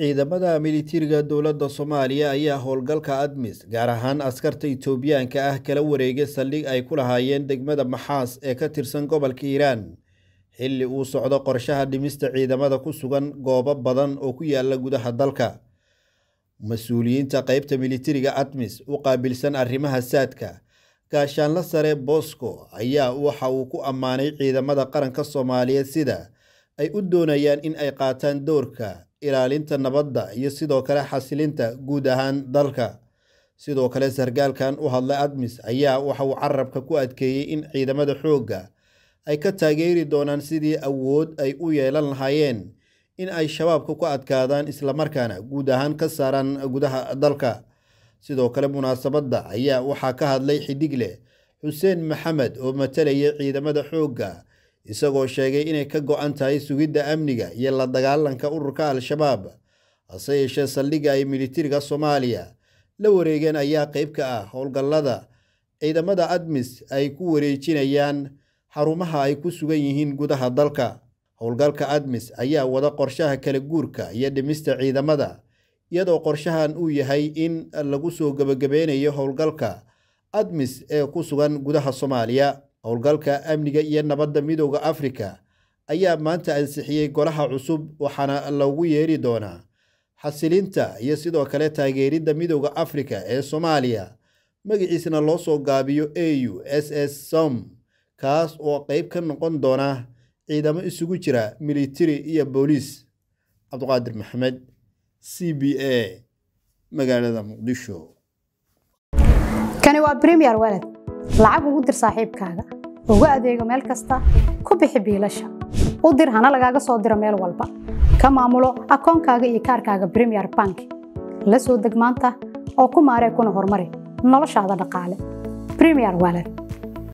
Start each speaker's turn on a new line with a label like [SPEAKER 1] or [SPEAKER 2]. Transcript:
[SPEAKER 1] ciidamada militariga dowladda soomaaliya ayaa howlgalka admis gaar ahaan askarta etoobiyaanka ah kala wareegay saldhig ay ku lahaayeen degmada maxaas ee ka tirsan gobolka iiraan xilli uu socdo qorshaha dhimista ciidamada ku sugan goobo badan oo ku yaalla gudaha dalka mas-uuliyiinta qaybta militariga admis u qaabilsan arrimaha saadka gaashaanla sare bosco ayaa waxa uu ku ammaanay ciidamada qaranka soomaaliyeed sida ay u doonayaan in ay qaataan doorka ilaalinta nabadda iyo sidoo kale xasilinta guud ahaan dalka sidoo kale sargaalkan u hadlay admis ayaa waxa uu carabka ku adkeeyey in ciidamada xoogga ay ka taageeri doonaan sidii awood ay u yeelan lahaayeen in ay shabaabka ku adkaadaan islamarkaana guud ahaan ka saaraan gudaha dalka sidoo kale munaasabadda ayaa waxaa ka hadlay xidigle xuseen maxamed oo matalaya ciidamada xoogga isagoo sheegay inay ka go-an tahay sugidda amniga iyo la dagaalanka ururka al-shabaab hase yeeshee saldhigga ay militariga soomaaliya la wareegeen ayaa qayb ka ah howlgallada ciidamada admis ay ku wareejinayaan xarumaha ay ku sugan yihiin gudaha dalka howlgalka admis ayaa wada qorshaha kala guurka iyo dhimista ciidamada iyadoo qorshahan uu yahay in lagu soo gebagabeynayo howlgalka admis ee ku sugan gudaha soomaaliya howlgalka amniga iyo nabadda midooda afrika ayaa maanta ansixiyey golaha cusub waxaana loogu yeeri doonaa xasilinta iyo sidoo kale taageeridda midooda afrika ee soomaaliya magiciisna loo soo gaabiyo a u s s som kaas oo qayb ka noqon doona ciidamo isugu jira militari iyo booliis cabdiqaadir maxamed c b a magaalada muqdisho
[SPEAKER 2] kani waa bremier weled lacag ugu dir saaxiibkaaga uga adeego meel kasta ku bixi biilasha u dir hana lagaaga soo diro meel walba ka maamulo akoonkaaga iyo kaarkaaga bremiyer bank la soo deg maanta oo ku maaree kuna horumari noloshaada dhaqaale bremiyer walet